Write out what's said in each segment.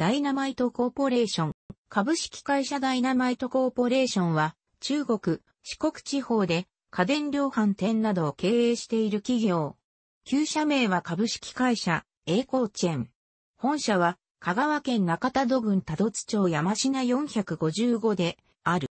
ダイナマイトコーポレーション。株式会社ダイナマイトコーポレーションは、中国、四国地方で家電量販店などを経営している企業。旧社名は株式会社、栄光チェーン。本社は、香川県中田戸郡多度津町山品455で、ある。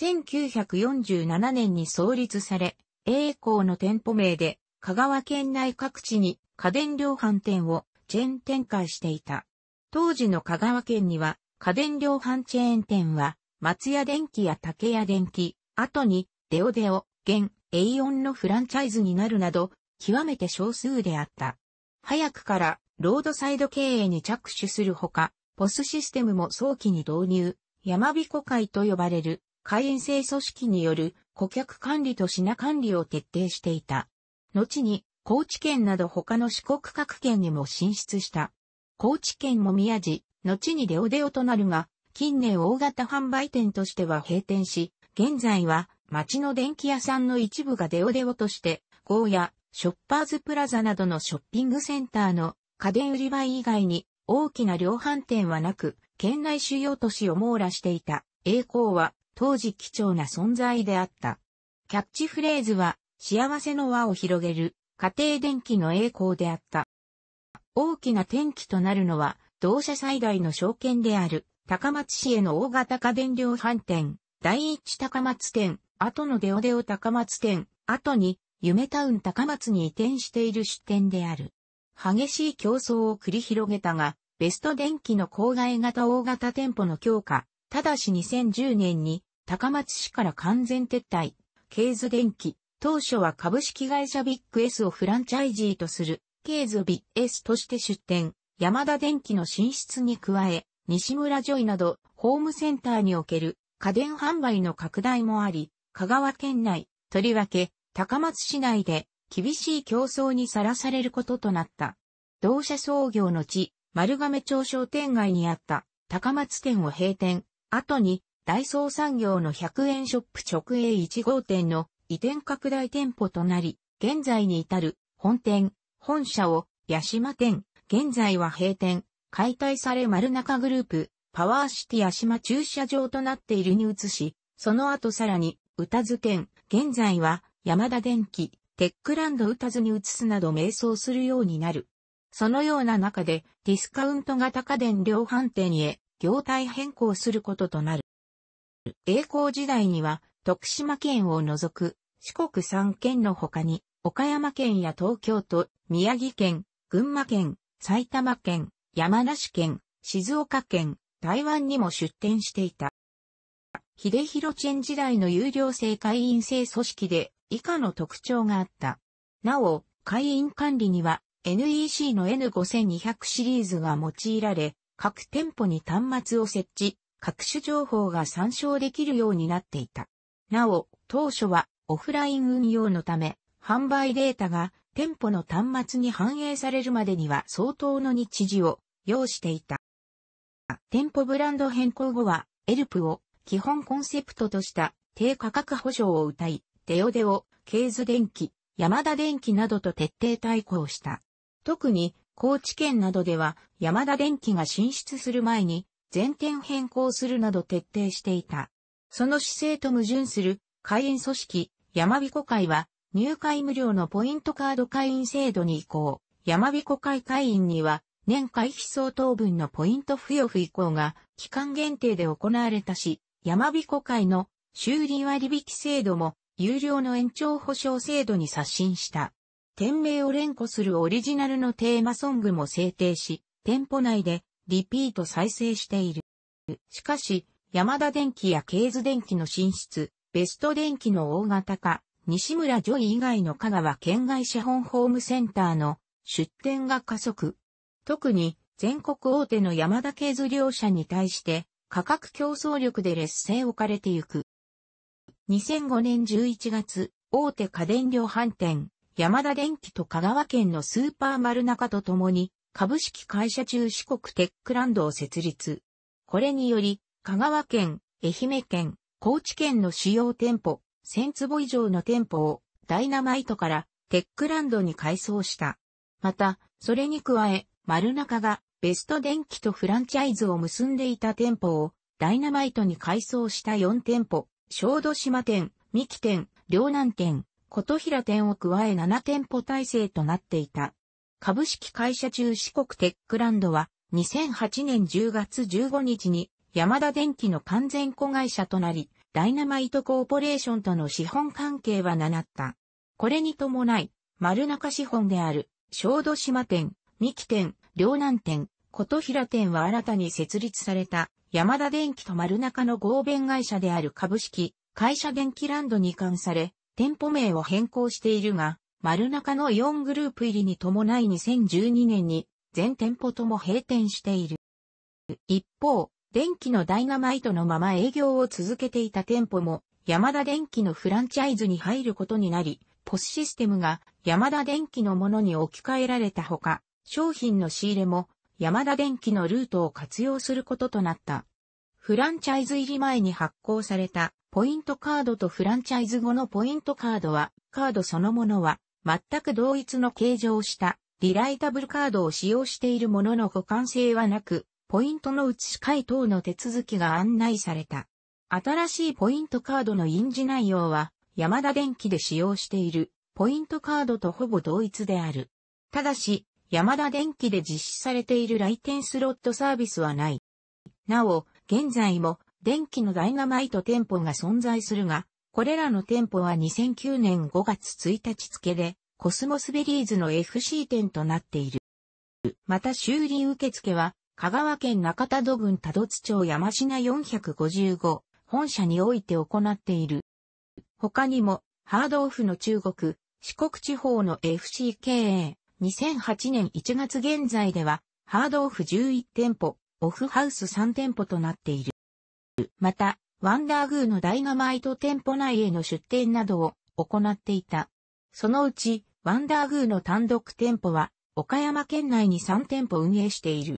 1947年に創立され、栄光の店舗名で、香川県内各地に家電量販店をチェーン展開していた。当時の香川県には家電量販チェーン店は松屋電機や竹屋電機、後にデオデオ、現、エイオンのフランチャイズになるなど、極めて少数であった。早くからロードサイド経営に着手するほか、ポスシステムも早期に導入、山彦会と呼ばれる会員制組織による顧客管理と品管理を徹底していた。後に、高知県など他の四国各県にも進出した。高知県も宮寺、後にデオデオとなるが、近年大型販売店としては閉店し、現在は町の電気屋さんの一部がデオデオとして、ゴーヤ、ショッパーズプラザなどのショッピングセンターの家電売り場以外に大きな量販店はなく、県内主要都市を網羅していた栄光は当時貴重な存在であった。キャッチフレーズは幸せの輪を広げる家庭電気の栄光であった。大きな転機となるのは、同社最大の証券である、高松市への大型家電量販店、第一高松店、後のデオデオ高松店、後に、夢タウン高松に移転している出店である。激しい競争を繰り広げたが、ベスト電機の郊外型大型店舗の強化、ただし2010年に高松市から完全撤退、ケーズ電機、当初は株式会社ビッグ S をフランチャイジーとする系図 BS として出展、山田電機の進出に加え、西村ジョイなど、ホームセンターにおける家電販売の拡大もあり、香川県内、とりわけ、高松市内で、厳しい競争にさらされることとなった。同社創業の地、丸亀町商店街にあった高松店を閉店、後にダイソー産業の100円ショップ直営1号店の移転拡大店舗となり、現在に至る本店、本社を、八島店、現在は閉店、解体され丸中グループ、パワーシティ八島駐車場となっているに移し、その後さらに、歌津店、現在は、山田電機、テックランド歌津に移すなど迷走するようになる。そのような中で、ディスカウント型家電量販店へ、業態変更することとなる。栄光時代には、徳島県を除く、四国三県の他に、岡山県や東京都、宮城県、群馬県、埼玉県、山梨県、静岡県、台湾にも出展していた。秀広チェン時代の有料制会員制組織で以下の特徴があった。なお、会員管理には NEC の N5200 シリーズが用いられ、各店舗に端末を設置、各種情報が参照できるようになっていた。なお、当初はオフライン運用のため、販売データが店舗の端末に反映されるまでには相当の日時を要していた。店舗ブランド変更後は、エルプを基本コンセプトとした低価格補助を謳い、デオデオ、ケーズ電機、ヤマダ電機などと徹底対抗した。特に、高知県などでは、ヤマダ電機が進出する前に、全店変更するなど徹底していた。その姿勢と矛盾する、会員組織、ビコ会は、入会無料のポイントカード会員制度に移行、山彦会会員には、年会費相当分のポイント付与不移行が、期間限定で行われたし、山彦会の修理割引制度も、有料の延長保証制度に刷新した。店名を連呼するオリジナルのテーマソングも制定し、店舗内でリピート再生している。しかし、山田電機やケーズ電機の進出、ベスト電機の大型化、西村ジョイ以外の香川県外資本ホームセンターの出店が加速。特に全国大手の山田系図両社に対して価格競争力で劣勢置かれてゆく。2005年11月、大手家電量販店、山田電機と香川県のスーパー丸中と共に株式会社中四国テックランドを設立。これにより、香川県、愛媛県、高知県の主要店舗、1000坪以上の店舗をダイナマイトからテックランドに改装した。また、それに加え、丸中がベスト電機とフランチャイズを結んでいた店舗をダイナマイトに改装した4店舗、小豆島店、三木店、両南店、琴平店を加え7店舗体制となっていた。株式会社中四国テックランドは2008年10月15日に山田電機の完全子会社となり、ダイナマイトコーポレーションとの資本関係は7った。これに伴い、丸中資本である、小豆島店、三木店、両南店、琴平店は新たに設立された、山田電機と丸中の合弁会社である株式、会社電機ランドに移管され、店舗名を変更しているが、丸中の4グループ入りに伴い2012年に全店舗とも閉店している。一方、電気のダイナマイトのまま営業を続けていた店舗も、山田電機のフランチャイズに入ることになり、ポスシステムが山田電機のものに置き換えられたほか、商品の仕入れも山田電機のルートを活用することとなった。フランチャイズ入り前に発行されたポイントカードとフランチャイズ後のポイントカードは、カードそのものは全く同一の形状をしたリライタブルカードを使用しているものの互換性はなく、ポイントの移し替え等の手続きが案内された。新しいポイントカードの印字内容は、山田電機で使用している、ポイントカードとほぼ同一である。ただし、山田電機で実施されている来店スロットサービスはない。なお、現在も、電機のダイナマイト店舗が存在するが、これらの店舗は2009年5月1日付で、コスモスベリーズの FC 店となっている。また修理受付は、香川県中田戸郡多度津町山品455本社において行っている。他にも、ハードオフの中国、四国地方の FCKA、2008年1月現在では、ハードオフ11店舗、オフハウス3店舗となっている。また、ワンダーグーのダイナマイト店舗内への出店などを行っていた。そのうち、ワンダーグーの単独店舗は、岡山県内に3店舗運営している。